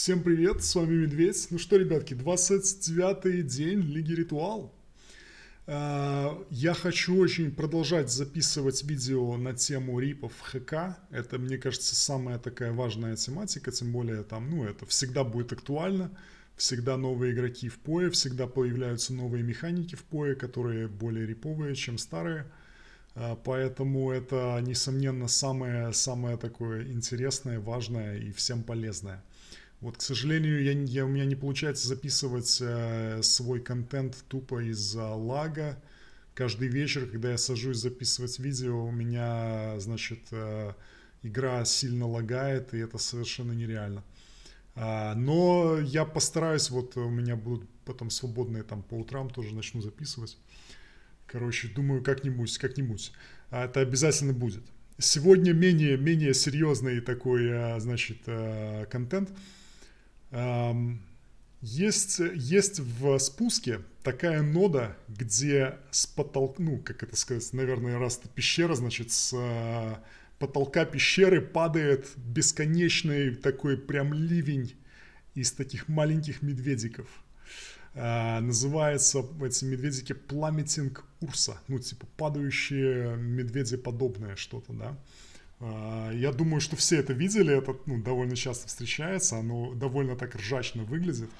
Всем привет, с вами Медведь. Ну что, ребятки, 29-й день Лиги Ритуал. А, я хочу очень продолжать записывать видео на тему рипов ХК. Это, мне кажется, самая такая важная тематика, тем более там, ну, это всегда будет актуально. Всегда новые игроки в пое, всегда появляются новые механики в пое, которые более риповые, чем старые. А, поэтому это, несомненно, самое, самое такое интересное, важное и всем полезное. Вот, к сожалению, я, я, у меня не получается записывать э, свой контент тупо из-за лага. Каждый вечер, когда я сажусь записывать видео, у меня, значит, э, игра сильно лагает, и это совершенно нереально. А, но я постараюсь, вот у меня будут потом свободные там по утрам, тоже начну записывать. Короче, думаю, как-нибудь, как-нибудь. А это обязательно будет. Сегодня менее, менее серьезный такой, э, значит, э, контент. Есть, есть в спуске такая нода, где с потолка, ну, как это сказать, наверное, раз это пещера, значит, с а, потолка пещеры падает бесконечный такой прям ливень из таких маленьких медведиков. А, Называются эти медведики пламетинг Урса, ну, типа падающие медведи подобное что-то, да. А, я думаю, что все это видели, это ну, довольно часто встречается, оно довольно так ржачно выглядит.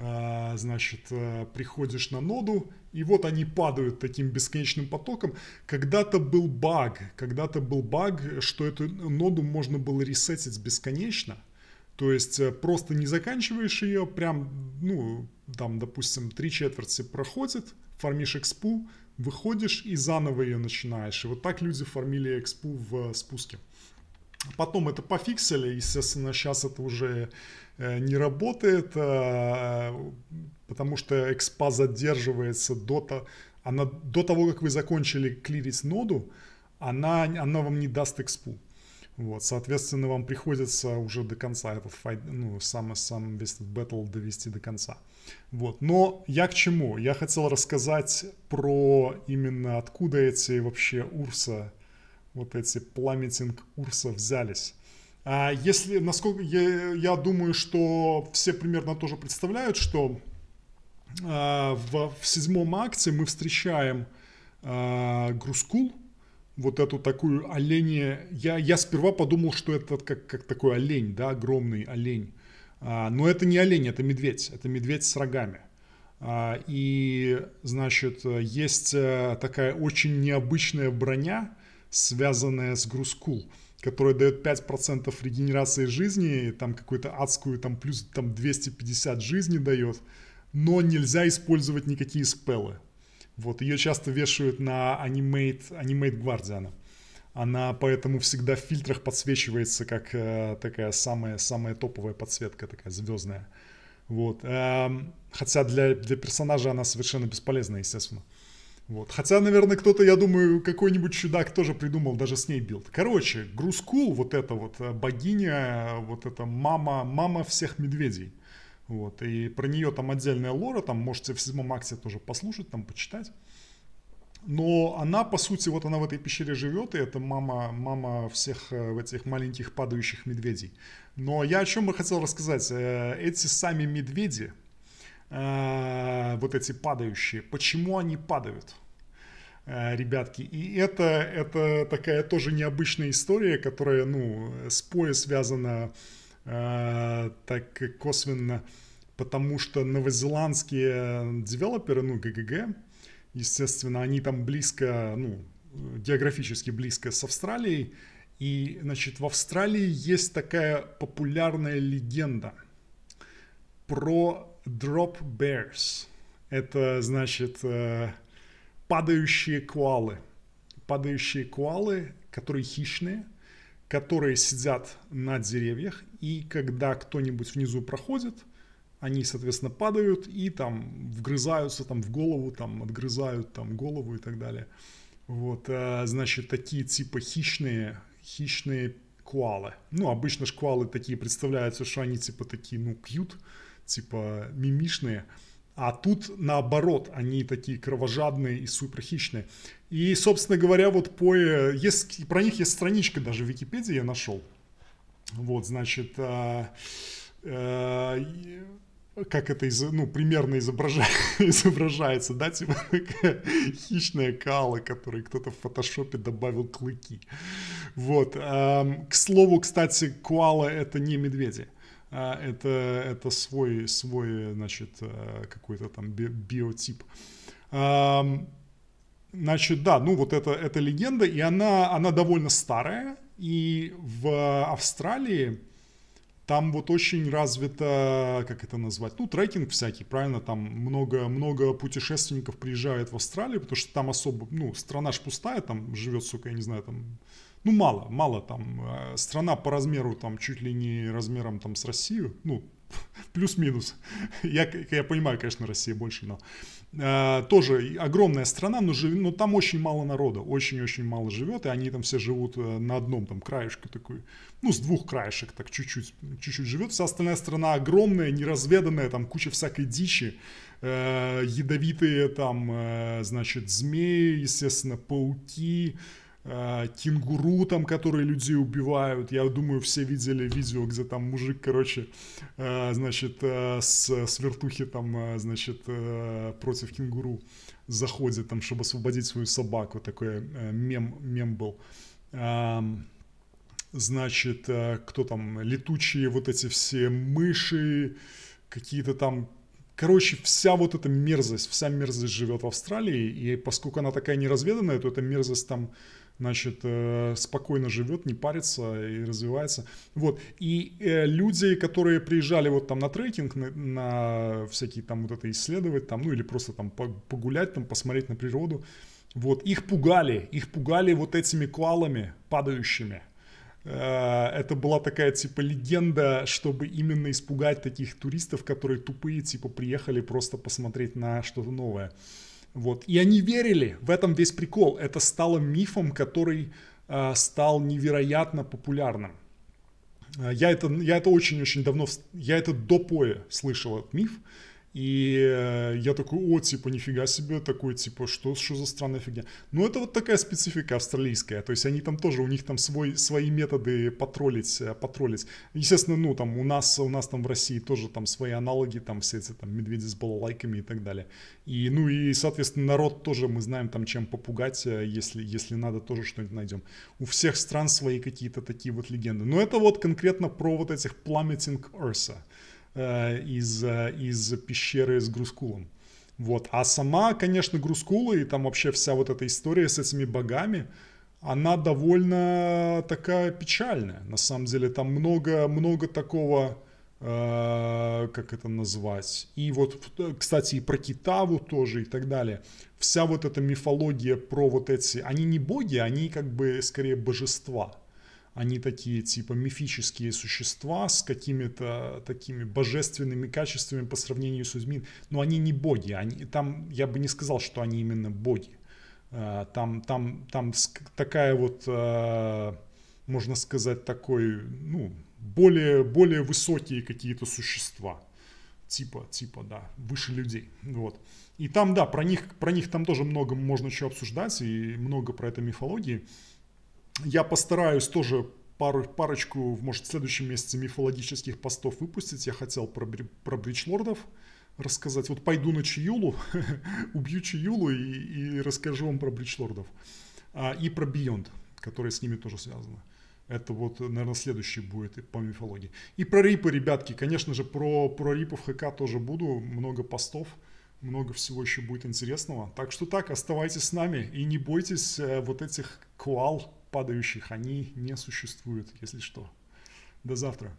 А, значит, э, приходишь на ноду, и вот они падают таким бесконечным потоком. Когда-то был баг, когда-то был баг, что эту ноду можно было ресетить бесконечно. То есть э, просто не заканчиваешь ее, прям, ну, там, допустим, три четверти проходит, фармишь экспу, выходишь и заново ее начинаешь. И вот так люди фармили экспу в э, спуске. Потом это пофиксили, естественно, сейчас это уже э, не работает, а, потому что экспа задерживается до, то, она, до того, как вы закончили клирить ноду, она, она вам не даст экспу. Вот, соответственно, вам приходится уже до конца этот файт, ну, сам, сам весь этот бэтл довести до конца. Вот, но я к чему? Я хотел рассказать про именно откуда эти вообще Урса, вот эти пламетинг Урса взялись. А если, насколько я, я думаю, что все примерно тоже представляют, что а, в, в седьмом акте мы встречаем а, Грускул, вот эту такую оленя. Я, я сперва подумал, что это как, как такой олень, да, огромный олень. А, но это не олень, это медведь. Это медведь с рогами. А, и, значит, есть э, такая очень необычная броня, связанная с грускул которая дает 5% регенерации жизни, там какую-то адскую, там плюс там 250 жизни дает, но нельзя использовать никакие спеллы. Вот, ее часто вешают на анимейт, анимейт Гвардиана. Она поэтому всегда в фильтрах подсвечивается как э, такая самая, самая топовая подсветка, такая звездная. Вот. Эм, хотя для, для персонажа она совершенно бесполезна, естественно. Вот. Хотя, наверное, кто-то, я думаю, какой-нибудь чудак тоже придумал даже с ней билд. Короче, Грускул, вот эта вот э, богиня, э, вот эта мама, мама всех медведей – вот, и про нее там отдельная лора, там можете в седьмом акте тоже послушать, там почитать. Но она, по сути, вот она в этой пещере живет, и это мама, мама всех э, этих маленьких падающих медведей. Но я о чем бы хотел рассказать. Э, эти сами медведи, э, вот эти падающие, почему они падают? ребятки. И это, это такая тоже необычная история, которая, ну, с поя связана а, так косвенно, потому что новозеландские девелоперы, ну, ГГГ, естественно, они там близко, ну, географически близко с Австралией. И, значит, в Австралии есть такая популярная легенда про drop bears. Это, значит, э, падающие куалы, Падающие куалы, которые хищные – которые сидят на деревьях, и когда кто-нибудь внизу проходит, они, соответственно, падают и там вгрызаются там в голову, там отгрызают там голову и так далее. Вот, э, значит, такие типа хищные, хищные куалы. Ну, обычно шквалы такие представляются, что они типа такие, ну, кьют, типа мимишные. А тут наоборот, они такие кровожадные и суперхищные. И, собственно говоря, вот по... Э, есть, про них есть страничка даже в Википедии я нашел. Вот, значит, э, э, как это из, ну, примерно изображается, да, типа хищная кала, которой кто-то в фотошопе добавил клыки. Вот. Э, к слову, кстати, куала это не медведи. А, это, это свой, свой, значит, э, какой-то там биотип. Значит, да, ну вот это, это легенда, и она, она довольно старая, и в Австралии там вот очень развито, как это назвать, ну, трекинг всякий, правильно, там много, много путешественников приезжает в Австралию, потому что там особо, ну, страна ж пустая, там живет, сука, я не знаю, там ну мало, мало там, э, страна по размеру там чуть ли не размером там с Россию, ну плюс-минус, я, я понимаю, конечно, Россия больше, но э, тоже огромная страна, но, жив, но там очень мало народа, очень-очень мало живет, и они там все живут э, на одном там краешке такой, ну с двух краешек так чуть-чуть, чуть-чуть живет, вся остальная страна огромная, неразведанная, там куча всякой дичи, э, ядовитые там, э, значит, змеи, естественно, пауки, э, Э, кенгуру там, которые людей убивают. Я думаю, все видели видео, где там мужик, короче, э, значит, э, с, с вертухи там, значит, против кенгуру заходит там, чтобы освободить свою собаку. Такой мем, мем был. Значит, кто там, летучие вот эти все мыши, какие-то там Короче, вся вот эта мерзость, вся мерзость живет в Австралии, и поскольку она такая неразведанная, то эта мерзость там значит, э, спокойно живет, не парится и развивается. Вот. И э, люди, которые приезжали вот там на трекинг, на, на всякие там вот это исследовать, там, ну или просто там погулять, там посмотреть на природу, вот, их пугали, их пугали вот этими квалами падающими. Э, это была такая типа легенда, чтобы именно испугать таких туристов, которые тупые, типа приехали просто посмотреть на что-то новое. Вот. И они верили, в этом весь прикол. Это стало мифом, который э, стал невероятно популярным. А, я это, я это очень-очень давно, я это до поя слышал этот миф. И э, я такой, о, типа, нифига себе, такой, типа, что, что за странная фигня. Ну, это вот такая специфика австралийская, то есть они там тоже, у них там свой, свои методы патрулить, э, патрулить. Естественно, ну, там у нас, у нас там в России тоже там свои аналоги, там все эти там медведи с балалайками и так далее. И, ну, и, соответственно, народ тоже мы знаем там, чем попугать, э, если, если надо, тоже что-нибудь найдем. У всех стран свои какие-то такие вот легенды. Но это вот конкретно про вот этих Plummeting Earth'а. Э, из, э, из пещеры с Грускулом. Вот. А сама, конечно, Грускула и там вообще вся вот эта история с этими богами, она довольно такая печальная. На самом деле там много, много такого, э, как это назвать. И вот, кстати, и про Китаву тоже и так далее. Вся вот эта мифология про вот эти, они не боги, они как бы скорее божества они такие типа мифические существа с какими-то такими божественными качествами по сравнению с людьми, но они не боги, они, там я бы не сказал, что они именно боги, э, там, там, там такая вот, э, можно сказать, такой, ну, более, более высокие какие-то существа, типа, типа, да, выше людей, вот. И там, да, про них, про них там тоже много можно еще обсуждать и много про это мифологии, я постараюсь тоже пару, парочку, может, в следующем месяце мифологических постов выпустить. Я хотел про, про бриджлордов рассказать. Вот пойду на Чиюлу, убью Чиюлу и, и расскажу вам про Бричлордов А, и про Бионд, которые с ними тоже связаны. Это вот, наверное, следующий будет по мифологии. И про рипы, ребятки, конечно же, про, про рипов ХК тоже буду. Много постов, много всего еще будет интересного. Так что так, оставайтесь с нами и не бойтесь э, вот этих квал падающих они не существуют если что. До завтра.